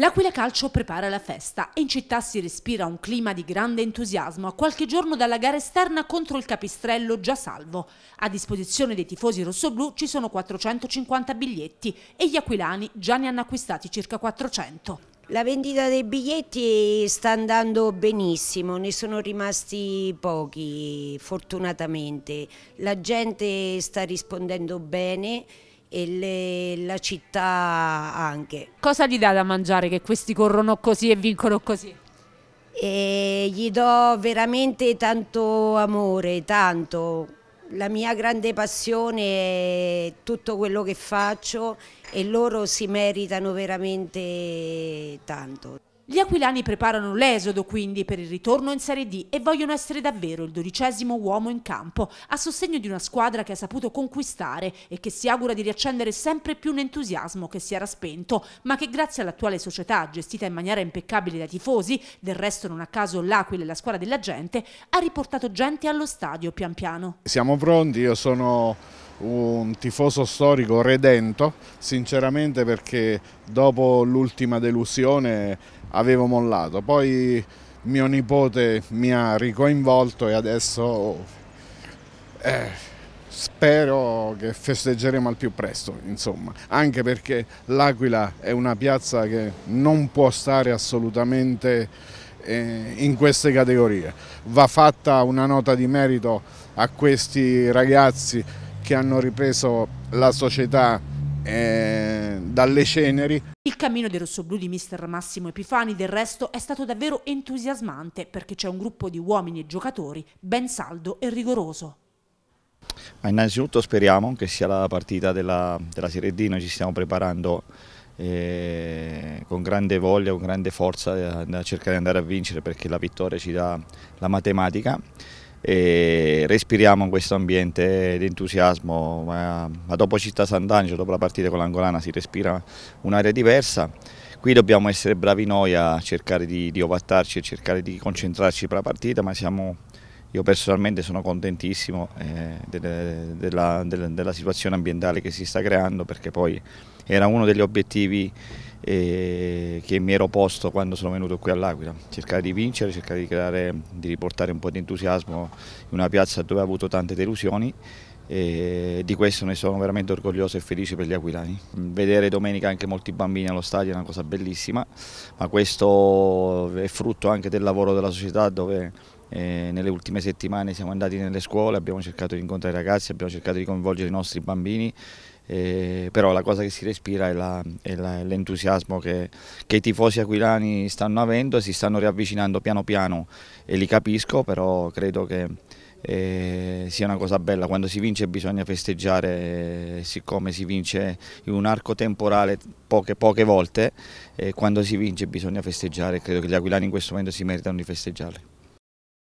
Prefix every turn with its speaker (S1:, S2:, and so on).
S1: L'Aquila Calcio prepara la festa e in città si respira un clima di grande entusiasmo a qualche giorno dalla gara esterna contro il Capistrello già salvo. A disposizione dei tifosi rossoblù ci sono 450 biglietti e gli aquilani già ne hanno acquistati circa 400. La vendita dei biglietti
S2: sta andando benissimo, ne sono rimasti pochi fortunatamente. La gente sta rispondendo bene e le, la città anche. Cosa gli dà da mangiare che questi corrono così e vincono così? E gli do veramente tanto amore, tanto. La mia grande passione è tutto quello che faccio e loro si meritano veramente
S1: tanto. Gli aquilani preparano l'esodo quindi per il ritorno in Serie D e vogliono essere davvero il dodicesimo uomo in campo a sostegno di una squadra che ha saputo conquistare e che si augura di riaccendere sempre più un entusiasmo che si era spento ma che grazie all'attuale società gestita in maniera impeccabile dai tifosi, del resto non a caso l'Aquila e la squadra della gente, ha riportato gente allo stadio pian piano.
S3: Siamo pronti, io sono un tifoso storico redento, sinceramente perché dopo l'ultima delusione avevo mollato. Poi mio nipote mi ha ricoinvolto e adesso eh, spero che festeggeremo al più presto, insomma, anche perché l'Aquila è una piazza che non può stare assolutamente eh, in queste categorie. Va fatta una nota di merito a questi ragazzi che hanno ripreso la società eh, dalle ceneri.
S1: Il cammino del rossoblù di mister Massimo Epifani del resto è stato davvero entusiasmante perché c'è un gruppo di uomini e giocatori ben saldo e rigoroso.
S4: Ma innanzitutto speriamo che sia la partita della, della Serie D, noi ci stiamo preparando eh, con grande voglia, con grande forza eh, a cercare di andare a vincere perché la vittoria ci dà la matematica e respiriamo questo ambiente di entusiasmo, ma, ma dopo Città Sant'Angelo, dopo la partita con l'Angolana si respira un'area diversa. Qui dobbiamo essere bravi noi a cercare di, di ovattarci e cercare di concentrarci per la partita, ma siamo io personalmente sono contentissimo eh, della, della, della, della situazione ambientale che si sta creando perché poi era uno degli obiettivi che mi ero posto quando sono venuto qui all'Aquila, cercare di vincere, cercare di, creare, di riportare un po' di entusiasmo in una piazza dove ho avuto tante delusioni e di questo ne sono veramente orgoglioso e felice per gli aquilani. Vedere domenica anche molti bambini allo stadio è una cosa bellissima, ma questo è frutto anche del lavoro della società dove eh, nelle ultime settimane siamo andati nelle scuole, abbiamo cercato di incontrare i ragazzi, abbiamo cercato di coinvolgere i nostri bambini eh, però la cosa che si respira è, l'entusiasmo che, che, i tifosi aquilani stanno avendo, si stanno riavvicinando piano piano e li capisco, però credo che eh, sia una cosa bella, quando si vince bisogna festeggiare, eh, siccome si vince in un arco temporale poche, poche volte, eh, quando si vince bisogna festeggiare, credo che gli aquilani in questo momento si meritano di festeggiare.